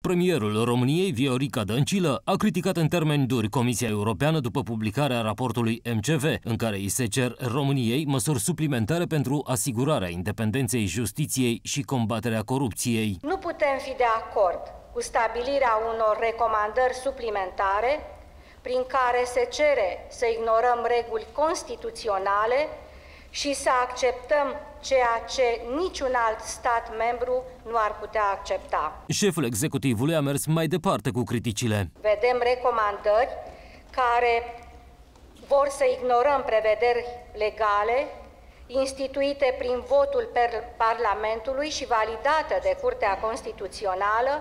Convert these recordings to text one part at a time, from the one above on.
Premierul României, Viorica Dăncilă, a criticat în termeni duri Comisia Europeană după publicarea raportului MCV, în care îi se cer României măsuri suplimentare pentru asigurarea independenței justiției și combaterea corupției. Nu putem fi de acord cu stabilirea unor recomandări suplimentare prin care se cere să ignorăm reguli constituționale și să acceptăm ceea ce niciun alt stat membru nu ar putea accepta. Șeful executivului a mers mai departe cu criticile. Vedem recomandări care vor să ignorăm prevederi legale instituite prin votul Parlamentului și validată de Curtea Constituțională,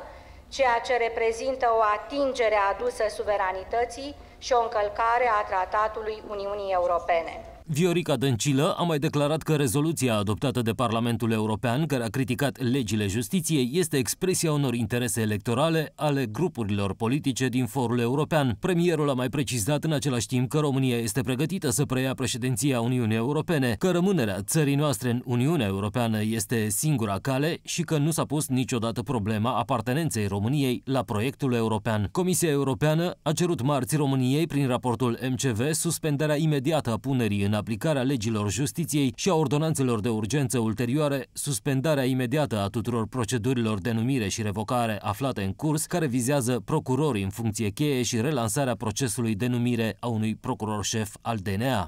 ceea ce reprezintă o atingere adusă suveranității și o încălcare a Tratatului Uniunii Europene. Viorica Dăncilă a mai declarat că rezoluția adoptată de Parlamentul European, care a criticat legile justiției, este expresia unor interese electorale ale grupurilor politice din forul european. Premierul a mai precizat în același timp că România este pregătită să preia președinția Uniunii Europene, că rămânerea țării noastre în Uniunea Europeană este singura cale și că nu s-a pus niciodată problema apartenenței României la proiectul european. Comisia Europeană a cerut marți României, prin raportul MCV, suspendarea imediată a punerii în aplicarea legilor justiției și a ordonanțelor de urgență ulterioare suspendarea imediată a tuturor procedurilor de numire și revocare aflate în curs, care vizează procurorii în funcție cheie și relansarea procesului de numire a unui procuror șef al DNA.